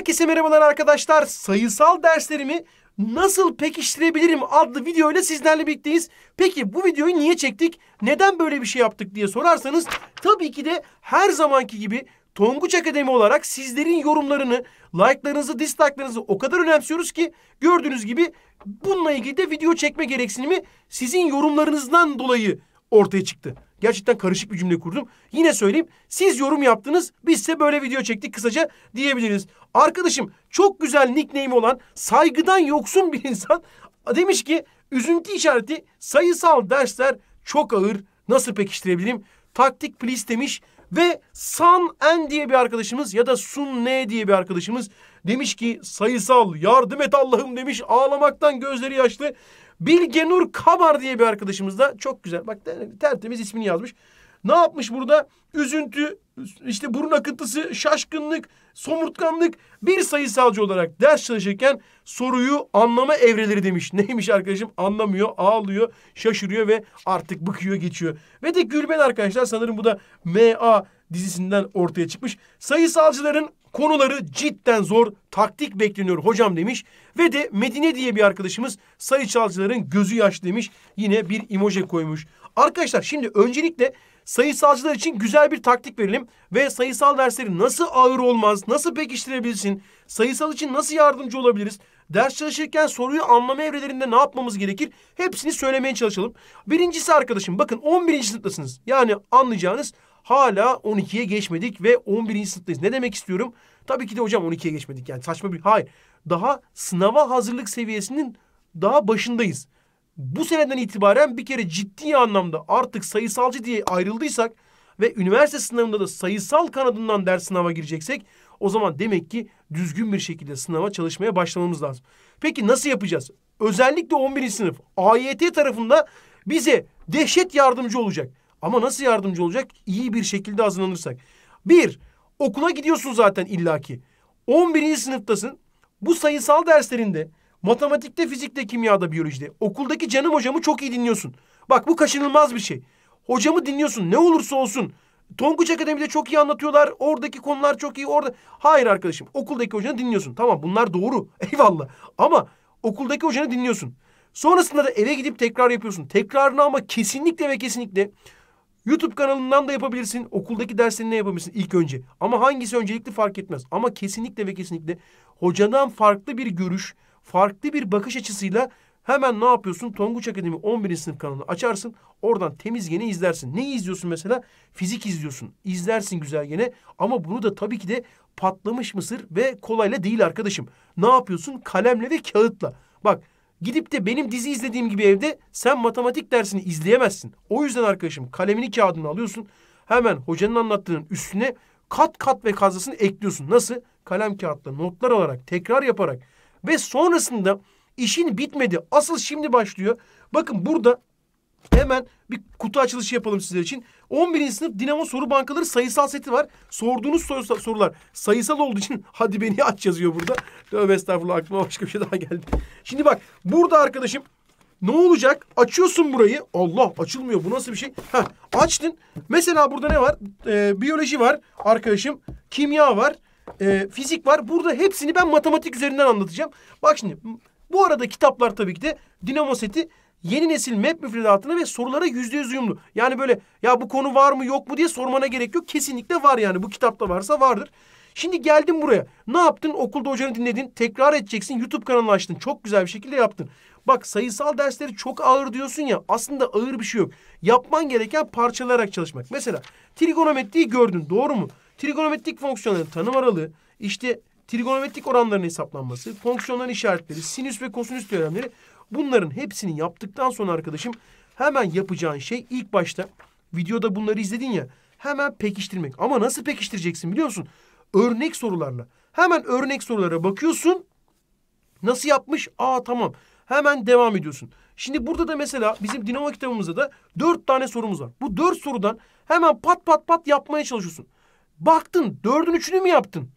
Herkese merhabalar arkadaşlar. Sayısal derslerimi nasıl pekiştirebilirim adlı video ile sizlerle birlikteyiz. Peki bu videoyu niye çektik? Neden böyle bir şey yaptık diye sorarsanız tabii ki de her zamanki gibi Tonguç Akademi olarak sizlerin yorumlarını, like'larınızı, dislike'larınızı o kadar önemsiyoruz ki gördüğünüz gibi bununla ilgili de video çekme gereksinimi sizin yorumlarınızdan dolayı ortaya çıktı. Gerçekten karışık bir cümle kurdum. Yine söyleyeyim. Siz yorum yaptınız. Biz size böyle video çektik kısaca diyebiliriz. Arkadaşım çok güzel nickname olan saygıdan yoksun bir insan demiş ki üzüntü işareti sayısal dersler çok ağır. Nasıl pekiştirebilirim? Taktik please demiş. Ve San En diye bir arkadaşımız ya da Sun Ne diye bir arkadaşımız demiş ki sayısal yardım et Allah'ım demiş ağlamaktan gözleri yaşlı. Bilgenur Kabar diye bir arkadaşımız da çok güzel bak tertemiz ismini yazmış. Ne yapmış burada? Üzüntü, işte burun akıntısı, şaşkınlık, somurtkanlık bir sayısalcı olarak ders çalışırken soruyu anlama evreleri demiş. Neymiş arkadaşım? Anlamıyor, ağlıyor, şaşırıyor ve artık bıkıyor, geçiyor. Ve de gülmen arkadaşlar sanırım bu da MA dizisinden ortaya çıkmış. Sayısalcıların konuları cidden zor, taktik bekleniyor hocam demiş. Ve de Medine diye bir arkadaşımız sayısalcıların gözü yaş demiş. Yine bir emoji koymuş. Arkadaşlar şimdi öncelikle sayısalcılar için güzel bir taktik verelim ve sayısal dersleri nasıl ağır olmaz, nasıl pekiştirebilirsin, sayısal için nasıl yardımcı olabiliriz, ders çalışırken soruyu anlama evrelerinde ne yapmamız gerekir hepsini söylemeye çalışalım. Birincisi arkadaşım bakın 11. sınıftasınız yani anlayacağınız hala 12'ye geçmedik ve 11. sınıftayız. Ne demek istiyorum? Tabii ki de hocam 12'ye geçmedik yani saçma bir hayır. Daha sınava hazırlık seviyesinin daha başındayız bu seneden itibaren bir kere ciddi anlamda artık sayısalcı diye ayrıldıysak ve üniversite sınavında da sayısal kanadından ders sınava gireceksek o zaman demek ki düzgün bir şekilde sınava çalışmaya başlamamız lazım. Peki nasıl yapacağız? Özellikle 11. sınıf AYT tarafında bize dehşet yardımcı olacak. Ama nasıl yardımcı olacak? İyi bir şekilde hazırlanırsak. Bir, okula gidiyorsun zaten illaki. 11. sınıftasın. Bu sayısal derslerinde Matematikte, fizikte, kimyada, biyolojide. Okuldaki canım hocamı çok iyi dinliyorsun. Bak bu kaçınılmaz bir şey. Hocamı dinliyorsun ne olursa olsun. Tonguç Akademi'de çok iyi anlatıyorlar. Oradaki konular çok iyi. Orada Hayır arkadaşım. Okuldaki hocanı dinliyorsun. Tamam bunlar doğru. Eyvallah. Ama okuldaki hocanı dinliyorsun. Sonrasında da eve gidip tekrar yapıyorsun. Tekrarını ama kesinlikle ve kesinlikle YouTube kanalından da yapabilirsin. Okuldaki derslerini yapabilirsin ilk önce. Ama hangisi öncelikli fark etmez. Ama kesinlikle ve kesinlikle hocadan farklı bir görüş, farklı bir bakış açısıyla hemen ne yapıyorsun? Tonguç Akademi 11. sınıf kanalını açarsın. Oradan temiz gene izlersin. Neyi izliyorsun mesela? Fizik izliyorsun. İzlersin güzel gene. Ama bunu da tabii ki de patlamış mısır ve kolayla değil arkadaşım. Ne yapıyorsun? Kalemle ve kağıtla. Bak Gidip de benim dizi izlediğim gibi evde sen matematik dersini izleyemezsin. O yüzden arkadaşım kalemini kağıdını alıyorsun. Hemen hocanın anlattığının üstüne kat kat ve kazasını ekliyorsun. Nasıl? Kalem kağıtla notlar alarak, tekrar yaparak. Ve sonrasında işin bitmedi. Asıl şimdi başlıyor. Bakın burada hemen bir kutu açılışı yapalım sizler için. 11. sınıf Dinamo Soru Bankaları sayısal seti var. Sorduğunuz sor sorular sayısal olduğu için hadi beni aç yazıyor burada. Tövbe estağfurullah aklıma başka bir şey daha geldi. Şimdi bak burada arkadaşım ne olacak? Açıyorsun burayı. Allah açılmıyor. Bu nasıl bir şey? Heh, açtın. Mesela burada ne var? Ee, biyoloji var arkadaşım. Kimya var e, fizik var. Burada hepsini ben matematik üzerinden anlatacağım. Bak şimdi bu arada kitaplar tabii ki de dinamo seti yeni nesil MEP müfredatına ve sorulara yüzde yüz uyumlu. Yani böyle ya bu konu var mı yok mu diye sormana gerek yok. Kesinlikle var yani bu kitapta varsa vardır. Şimdi geldim buraya. Ne yaptın? Okulda hocanı dinledin. Tekrar edeceksin. YouTube kanalını açtın. Çok güzel bir şekilde yaptın. Bak sayısal dersleri çok ağır diyorsun ya. Aslında ağır bir şey yok. Yapman gereken parçalayarak çalışmak. Mesela trigonometriyi gördün. Doğru mu? Trigonometrik fonksiyonların tanım aralığı, işte trigonometrik oranların hesaplanması, fonksiyonların işaretleri, sinüs ve kosinüs teoremleri bunların hepsini yaptıktan sonra arkadaşım hemen yapacağın şey ilk başta videoda bunları izledin ya hemen pekiştirmek. Ama nasıl pekiştireceksin biliyor musun? Örnek sorularla. Hemen örnek sorulara bakıyorsun. Nasıl yapmış? Aa tamam. Hemen devam ediyorsun. Şimdi burada da mesela bizim dinamo kitabımızda da dört tane sorumuz var. Bu dört sorudan hemen pat pat pat yapmaya çalışıyorsun. Baktın dördün üçünü mü yaptın?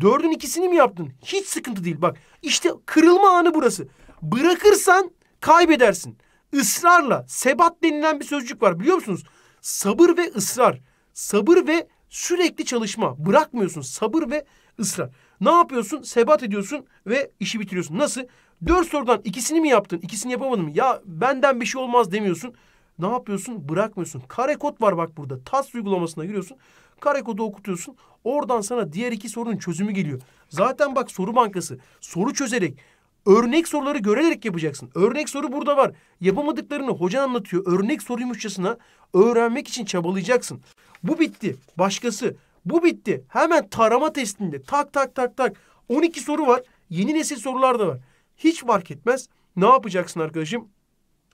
Dördün ikisini mi yaptın? Hiç sıkıntı değil bak. işte kırılma anı burası. Bırakırsan kaybedersin. Israrla sebat denilen bir sözcük var biliyor musunuz? Sabır ve ısrar. Sabır ve sürekli çalışma. Bırakmıyorsun sabır ve ısrar. Ne yapıyorsun? Sebat ediyorsun ve işi bitiriyorsun. Nasıl? Dört sorudan ikisini mi yaptın? İkisini yapamadın mı? Ya benden bir şey olmaz demiyorsun. Ne yapıyorsun? Bırakmıyorsun. Kare kod var bak burada. TAS uygulamasına giriyorsun. Kare kodu okutuyorsun. Oradan sana diğer iki sorunun çözümü geliyor. Zaten bak soru bankası. Soru çözerek örnek soruları görerek yapacaksın. Örnek soru burada var. Yapamadıklarını hocan anlatıyor. Örnek soruymuş öğrenmek için çabalayacaksın. Bu bitti. Başkası. Bu bitti. Hemen tarama testinde tak tak tak tak 12 soru var. Yeni nesil sorular da var. Hiç fark etmez. Ne yapacaksın arkadaşım?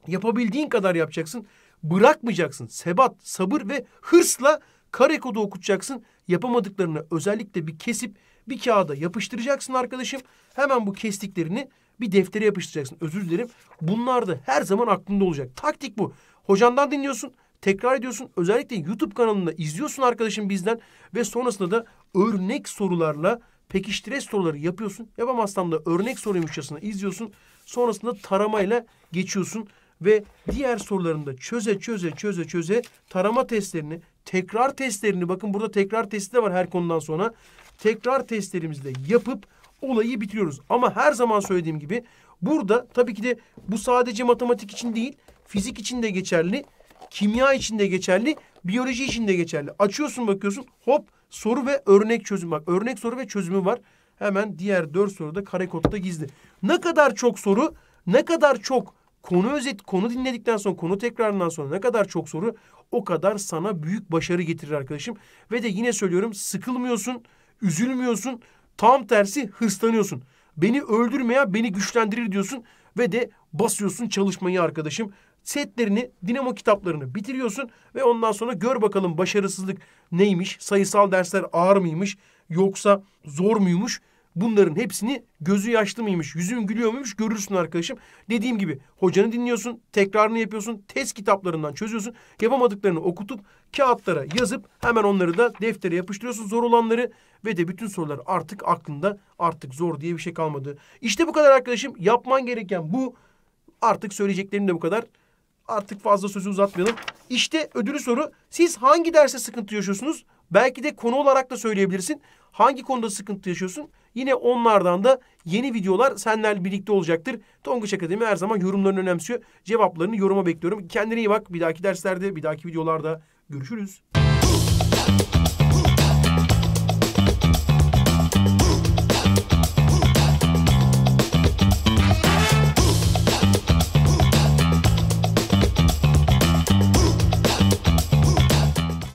Yapabildiğin kadar yapacaksın. Bırakmayacaksın. Sebat, sabır ve hırsla kare kodu okutacaksın. Yapamadıklarını özellikle bir kesip bir kağıda yapıştıracaksın arkadaşım. Hemen bu kestiklerini bir deftere yapıştıracaksın. Özür dilerim. Bunlar da her zaman aklında olacak. Taktik bu. Hocandan dinliyorsun. Tekrar ediyorsun. Özellikle YouTube kanalında izliyorsun arkadaşım bizden. Ve sonrasında da örnek sorularla pekiştire soruları yapıyorsun. Yapamazsan da örnek soruymuş izliyorsun. Sonrasında taramayla geçiyorsun ve diğer sorularında çöze çöze çöze çöze tarama testlerini, tekrar testlerini bakın burada tekrar testi de var her konudan sonra. Tekrar testlerimizde yapıp olayı bitiriyoruz. Ama her zaman söylediğim gibi burada tabii ki de bu sadece matematik için değil, fizik için de geçerli, kimya için de geçerli, biyoloji için de geçerli. Açıyorsun bakıyorsun hop soru ve örnek çözüm bak örnek soru ve çözümü var. Hemen diğer dört soru da kare kodda gizli. Ne kadar çok soru, ne kadar çok konu özet, konu dinledikten sonra, konu tekrarından sonra ne kadar çok soru o kadar sana büyük başarı getirir arkadaşım. Ve de yine söylüyorum sıkılmıyorsun, üzülmüyorsun, tam tersi hırslanıyorsun. Beni öldürmeye beni güçlendirir diyorsun ve de basıyorsun çalışmayı arkadaşım. Setlerini, dinamo kitaplarını bitiriyorsun ve ondan sonra gör bakalım başarısızlık neymiş, sayısal dersler ağır mıymış yoksa zor muymuş Bunların hepsini gözü yaşlı mıymış, yüzüm gülüyor muymuş görürsün arkadaşım. Dediğim gibi hocanı dinliyorsun, tekrarını yapıyorsun, test kitaplarından çözüyorsun. Yapamadıklarını okutup kağıtlara yazıp hemen onları da deftere yapıştırıyorsun zor olanları. Ve de bütün sorular artık aklında artık zor diye bir şey kalmadı. İşte bu kadar arkadaşım yapman gereken bu. Artık söyleyeceklerim de bu kadar. Artık fazla sözü uzatmayalım. İşte ödülü soru. Siz hangi derse sıkıntı yaşıyorsunuz? Belki de konu olarak da söyleyebilirsin. Hangi konuda sıkıntı yaşıyorsun? Yine onlardan da yeni videolar senlerle birlikte olacaktır. Tonguç Akademi her zaman yorumlarını önemsiyor. Cevaplarını yoruma bekliyorum. Kendine iyi bak. Bir dahaki derslerde, bir dahaki videolarda görüşürüz.